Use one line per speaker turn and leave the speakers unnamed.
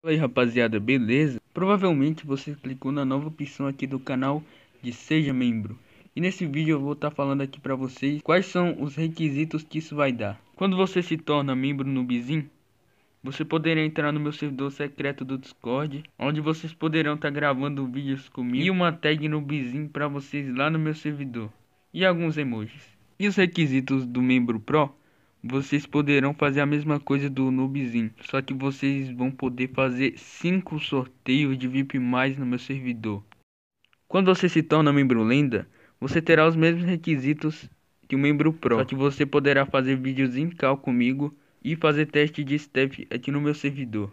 Oi aí rapaziada, beleza? Provavelmente você clicou na nova opção aqui do canal de Seja Membro. E nesse vídeo eu vou estar tá falando aqui para vocês quais são os requisitos que isso vai dar. Quando você se torna membro no Bizin, você poderá entrar no meu servidor secreto do Discord, onde vocês poderão estar tá gravando vídeos comigo e uma tag no Bizin para vocês lá no meu servidor. E alguns emojis. E os requisitos do membro Pro vocês poderão fazer a mesma coisa do Noobzinho, só que vocês vão poder fazer 5 sorteios de VIP mais no meu servidor. Quando você se torna membro lenda, você terá os mesmos requisitos que o membro pro, só que você poderá fazer vídeos em cal comigo e fazer teste de step aqui no meu servidor.